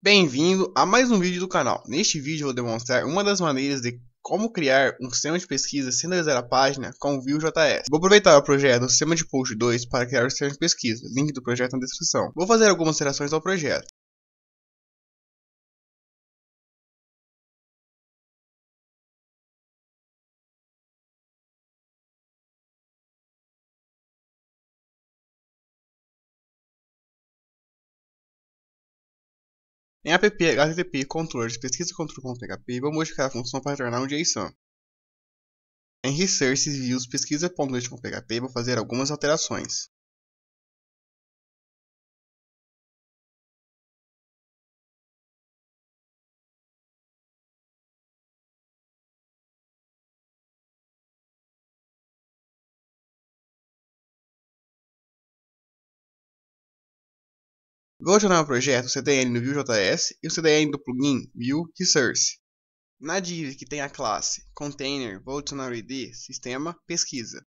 Bem-vindo a mais um vídeo do canal. Neste vídeo vou demonstrar uma das maneiras de como criar um sistema de pesquisa sem analisar a página com Vue.js. Vou aproveitar o projeto do Sistema de Post 2 para criar o sistema de pesquisa, link do projeto na descrição. Vou fazer algumas alterações ao projeto. Em app http controle de pesquisa controle.php, vou modificar a função para tornar um JSON. Em resources views pesquisa.php, vou fazer algumas alterações. Vou chamar o projeto CDN do Vue.js e o CDN do plugin Vue Resource. Na div que tem a classe container, vou adicionar o id sistema pesquisa.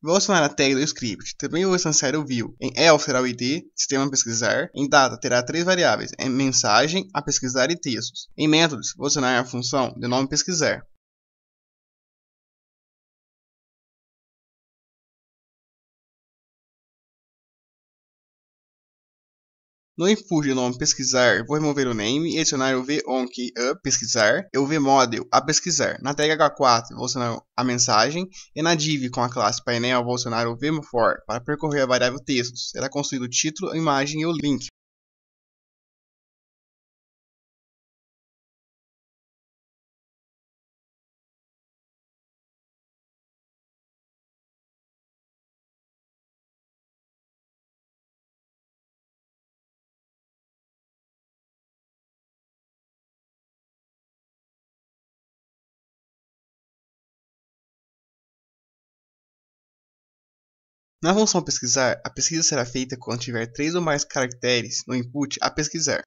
Vou adicionar a tag do script. Também vou instanciar o view. Em elf será o id, sistema pesquisar. Em data terá três variáveis, em mensagem, a pesquisar e textos. Em métodos, vou adicionar a função de nome pesquisar. No input de nome pesquisar, vou remover o name e adicionar o vonk a uh, pesquisar e o vmodel a pesquisar. Na tag H4, vou adicionar a mensagem e na div com a classe painel, vou adicionar o vmfor para percorrer a variável textos. Será construído o título, a imagem e o link. Na função pesquisar, a pesquisa será feita quando tiver três ou mais caracteres no input a pesquisar.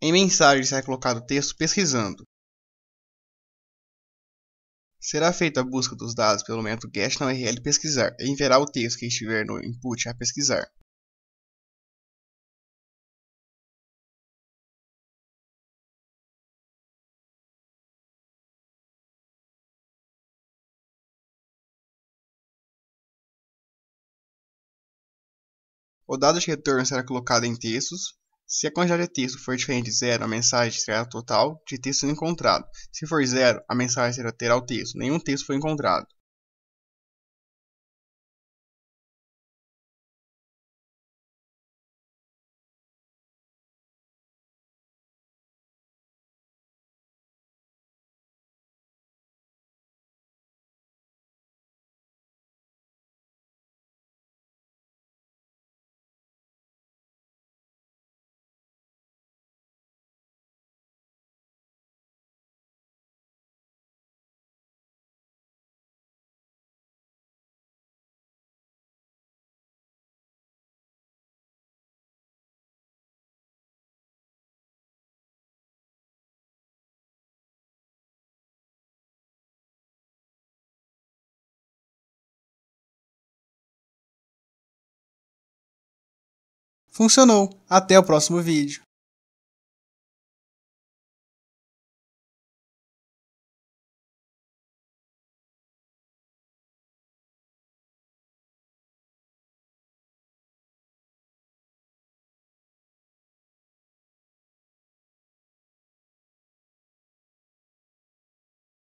Em mensagem será colocado o texto pesquisando. Será feita a busca dos dados pelo método get na URL pesquisar e enviará o texto que estiver no input a pesquisar. O dado de retorno será colocado em textos. Se a quantidade de texto for diferente de zero, a mensagem será total de texto encontrado. Se for zero, a mensagem será terá o texto. Nenhum texto foi encontrado. Funcionou! Até o próximo vídeo!